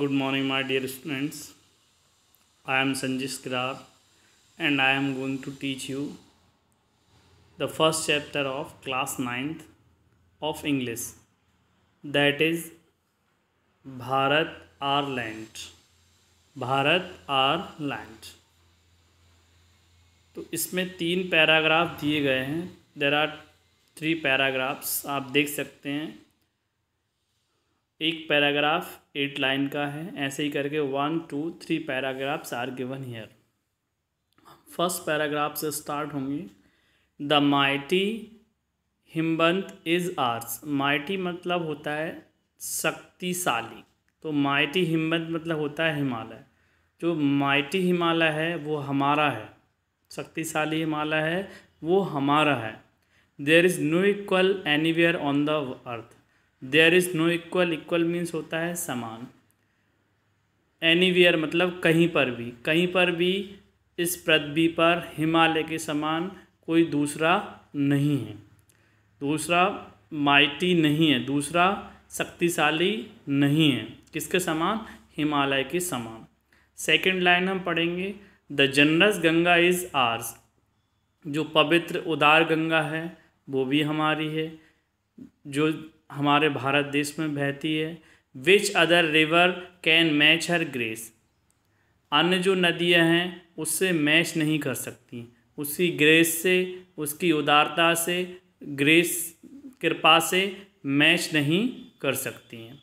Good morning, my dear students. I am Sanjesh Kirar and I am going to teach you the first chapter of class 9th of English that is Bharat our land. Bharat our land. तो इसमें तीन paragraph दिए गए हैं there are three paragraphs आप देख सकते हैं एक पैराग्राफ एट लाइन का है ऐसे ही करके one two three paragraphs are given here first paragraph से स्टार्ट होंगे द माइटी हिमबंत इज़ आर्स माइटी मतलब होता है शक्तिशाली तो माइटी हिमबंत मतलब होता है हिमालय जो माइटी हिमालय है वो हमारा है शक्तिशाली हिमालय है वो हमारा है there is no equal where on the earth there is no equal equal means होता है समान वेयर मतलब कहीं पर भी कहीं पर भी इस पृथ्वी पर हिमालय के समान कोई दूसरा नहीं है दूसरा माइटी नहीं है दूसरा शक्तिशाली नहीं है किसके समान हिमालय के समान सेकेंड लाइन हम पढ़ेंगे the generous Ganga is ours जो पवित्र उदार गंगा है वो भी हमारी है जो हमारे भारत देश में बहती है which other river can match her grace अन्य जो नदियां हैं उससे मैच नहीं कर सकती उसी ग्रेस से उसकी उदारता से ग्रेस कृपा से मैच नहीं कर सकती हैं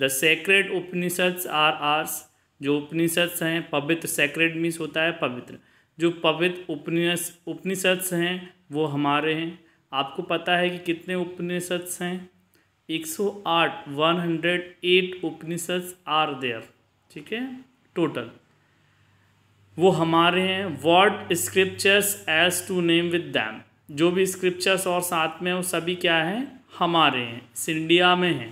the sacred Upanishads are ours जो उपनिषद्स हैं पवित्र सेक्रेड मीन्स होता है पवित्र जो पवित्र उपनिष उपनिषद्स हैं वो हमारे हैं आपको पता है कि कितने उपनिषद्स हैं 108 उपनिषद आर देयर ठीक है टोटल वो हमारे हैं what scriptures age to name with them जो भी स्क्रिप्चर्स और साथ में वो सभी क्या हैं हमारे हैं सिंडिया में हैं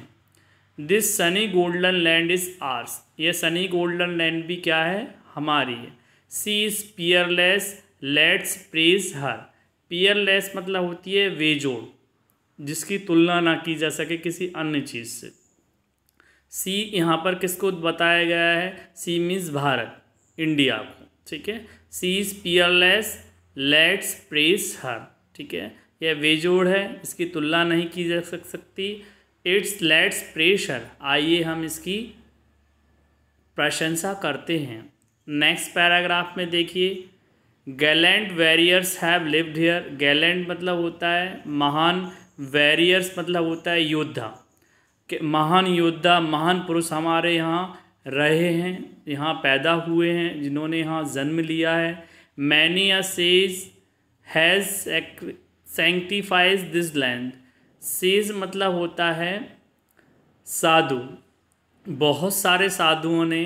this sunny golden land is ours ये सनी गोल्डन लैंड भी क्या है हमारी है she is peerless let's praise her peerless मतलब होती है वेजोड़ जिसकी तुलना ना की जा सके किसी अन्य चीज़ से सी यहाँ पर किसको बताया गया है सी मीन्स भारत इंडिया को ठीक है she is peerless let's praise her ठीक है यह बेजोड़ है इसकी तुलना नहीं की जा सकती इट्स लेट्स प्रेशर आइए हम इसकी प्रशंसा करते हैं नेक्स्ट पैराग्राफ में देखिए gallant warriors have lived here gallant मतलब होता है महान वैरियर्स मतलब होता है योद्धा के महान योद्धा महान पुरुष हमारे यहाँ रहे हैं यहाँ पैदा हुए हैं जिन्होंने यहाँ जन्म लिया है many a sage has sanctifies this land sage मतलब होता है साधु बहुत सारे साधुओं ने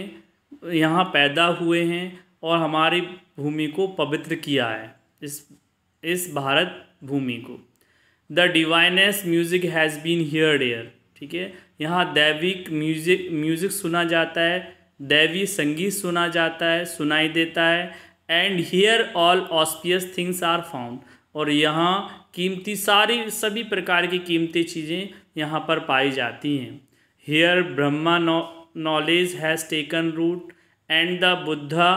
यहाँ पैदा हुए हैं और हमारी भूमि को पवित्र किया है इस इस भारत भूमि को the divinest music has been hear air ठीक है यहाँ दैविक म्यूजिक म्यूज़िक सुना जाता है दैवी संगीत सुना जाता है सुनाई देता है and here all auspicious things are found और यहाँ कीमती सारी सभी प्रकार की कीमती चीज़ें यहाँ पर पाई जाती हैं here Brahma knowledge has taken root and the Buddha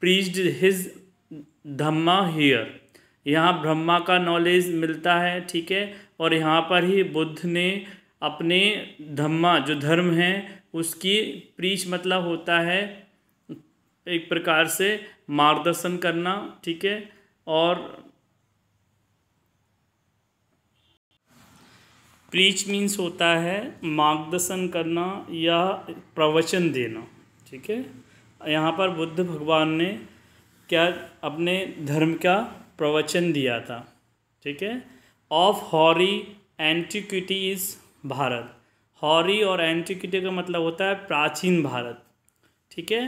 preached his Dhamma here यहाँ ब्रह्मा का नॉलेज मिलता है ठीक है और यहाँ पर ही बुद्ध ने अपने धम्मा जो धर्म है उसकी प्रीच मतलब होता है एक प्रकार से मार्गदर्शन करना ठीक है और प्रीच मीन्स होता है मार्गदर्शन करना या प्रवचन देना ठीक है यहाँ पर बुद्ध भगवान ने क्या अपने धर्म का प्रवचन दिया था ठीक है of hoary is Bharat hoary और एंटिक्विटी का मतलब होता है प्राचीन भारत ठीक है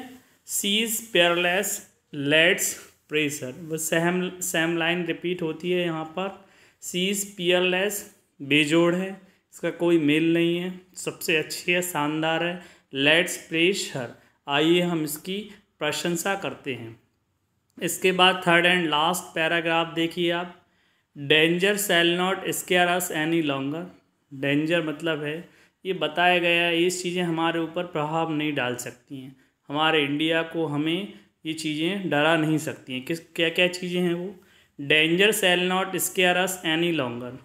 सीज पेयरलेस लेट्स प्रेसर वो सेम सेम लाइन रिपीट होती है यहाँ पर सीज पियरलेस बेजोड़ है इसका कोई मेल नहीं है सबसे अच्छी है शानदार है लेट्स प्रेशर आइए हम इसकी प्रशंसा करते हैं इसके बाद थर्ड एंड लास्ट पैराग्राफ देखिए आप danger shall not scare us any longer danger मतलब है ये बताया गया ये चीज़ें हमारे ऊपर प्रभाव नहीं डाल सकती हैं हमारे इंडिया को हमें ये चीज़ें डरा नहीं सकती हैं किस क्या क्या चीज़ें हैं वो danger shall not scare us any longer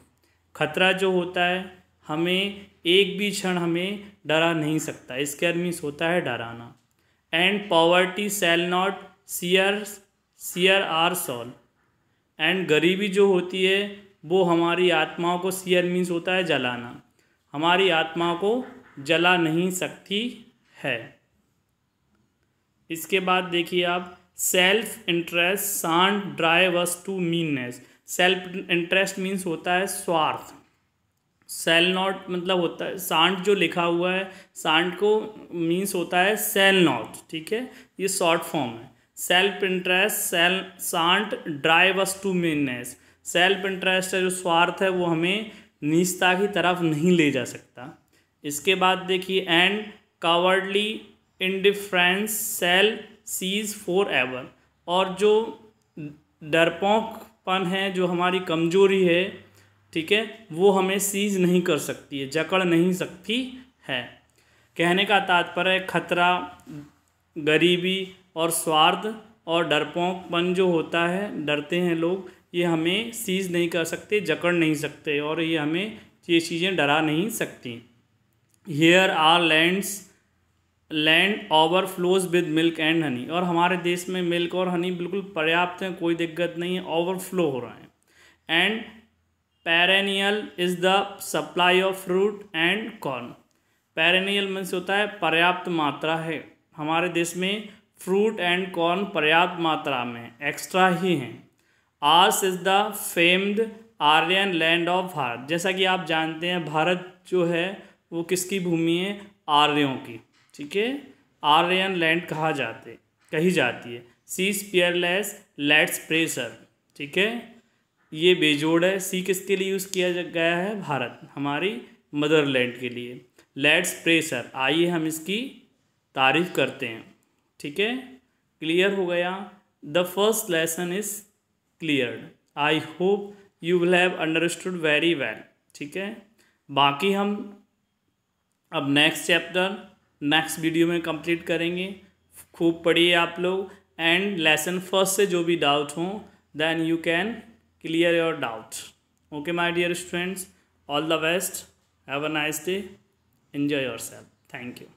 खतरा जो होता है हमें एक भी क्षण हमें डरा नहीं सकता स्केयर मीन्स होता है डराना and poverty shall not sear sear our soul and गरीबी जो होती है वो हमारी आत्माओं को सीयर मीन्स होता है जलाना हमारी आत्मा को जला नहीं सकती है इसके बाद देखिए आप self interest shan't drive us to meanness self interest means होता है स्वार्थ सेल नॉट मतलब होता है सांड जो लिखा हुआ है सांड को मीन्स होता है सेल नॉट ठीक है ये शॉर्ट फॉर्म है self interest shall shan't drive us to meanness self interest है जो स्वार्थ है वो हमें नीचता की तरफ नहीं ले जा सकता इसके बाद देखिए and cowardly indifference shall cease for ever और जो डरपोंकपन है जो हमारी कमजोरी है ठीक है वो हमें सीज नहीं कर सकती है जकड़ नहीं सकती है कहने का तात्पर्य खतरा गरीबी और स्वार्थ और डरपोंकपन जो होता है डरते हैं लोग ये हमें सीज नहीं कर सकते जकड़ नहीं सकते और ये हमें ये चीज़ें डरा नहीं सकती here our lands land overflows with milk and honey और हमारे देश में मिल्क और हनी बिल्कुल पर्याप्त हैं कोई दिक्कत नहीं है ओवरफ्लो हो रहा है and perennial is the supply of fruit and corn perennial means होता है पर्याप्त मात्रा है हमारे देश में फ्रूट एंड कॉर्न पर्याप्त मात्रा में एक्स्ट्रा ही हैं ours is the famed Aryan land of Bharat जैसा कि आप जानते हैं भारत जो है वो किसकी भूमि है आर्यों की ठीक है आर्यन लैंड कहा जाते कही जाती है सीज पियरलेस लेट्स प्रेसर ठीक है ये बेजोड़ है सी किसके लिए यूज़ किया गया है भारत हमारी मदरलैंड के लिए लेट्स प्रेशर आइए हम इसकी तारीफ करते हैं ठीक है क्लियर हो गया the first lesson is clear I hope you will have understood very well ठीक है बाकी हम अब नेक्स्ट चैप्टर नेक्स्ट वीडियो में कंप्लीट करेंगे खूब पढ़िए आप लोग एंड लेसन फर्स्ट से जो भी डाउट हों then you can clear your doubt okay my dear students all the best have a nice day enjoy yourself thank you